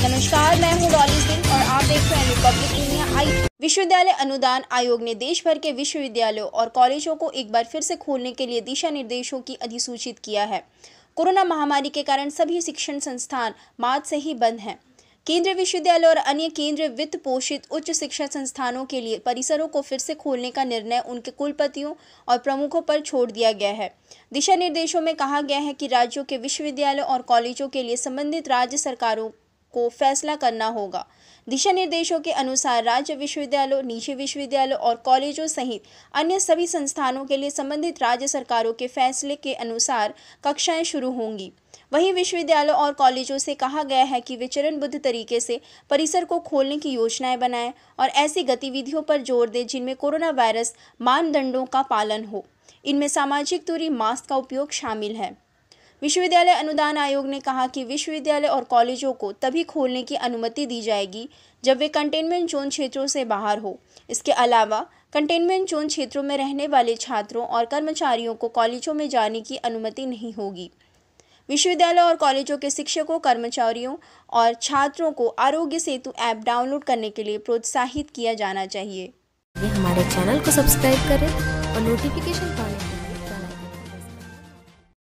नमस्कार मैं हूं डॉली सिंह और आप देख रहे हैं रिपब्लिक इंडिया आई विश्वविद्यालय अनुदान आयोग ने देश भर के विश्वविद्यालयों और कॉलेजों को एक बार फिर से खोलने के लिए दिशा निर्देशों की अधिसूचित किया है कोरोना महामारी के कारण सभी शिक्षण संस्थान मार्च से ही बंद हैं केंद्रीय विश्वविद्यालय और अन्य केंद्रीय वित्त पोषित उच्च शिक्षा संस्थानों के लिए परिसरों को फिर से खोलने का निर्णय उनके कुलपतियों और प्रमुखों पर छोड़ दिया गया है दिशा निर्देशों में कहा गया है कि राज्यों के विश्वविद्यालय और कॉलेजों के लिए संबंधित राज्य सरकारों को फैसला करना होगा दिशा निर्देशों के अनुसार राज्य विश्वविद्यालयों निजी विश्वविद्यालयों और कॉलेजों सहित अन्य सभी संस्थानों के लिए संबंधित राज्य सरकारों के फैसले के अनुसार कक्षाएं शुरू होंगी वहीं विश्वविद्यालयों और कॉलेजों से कहा गया है कि वे चरणबद्ध तरीके से परिसर को खोलने की योजनाएं बनाएं और ऐसी गतिविधियों पर जोर दें जिनमें कोरोना वायरस मानदंडों का पालन हो इनमें सामाजिक दूरी मास्क का उपयोग शामिल है विश्वविद्यालय अनुदान आयोग ने कहा कि विश्वविद्यालय और कॉलेजों को तभी खोलने की अनुमति दी जाएगी जब वे कंटेनमेंट जोन क्षेत्रों से बाहर हो इसके अलावा कंटेनमेंट जोन क्षेत्रों में रहने वाले छात्रों और कर्मचारियों को कॉलेजों में जाने की अनुमति नहीं होगी विश्वविद्यालय और कॉलेजों के शिक्षकों कर्मचारियों और छात्रों को आरोग्य सेतु ऐप डाउनलोड करने के लिए प्रोत्साहित किया जाना चाहिए हमारे चैनल को सब्सक्राइब करें और नोटिफिकेशन पाने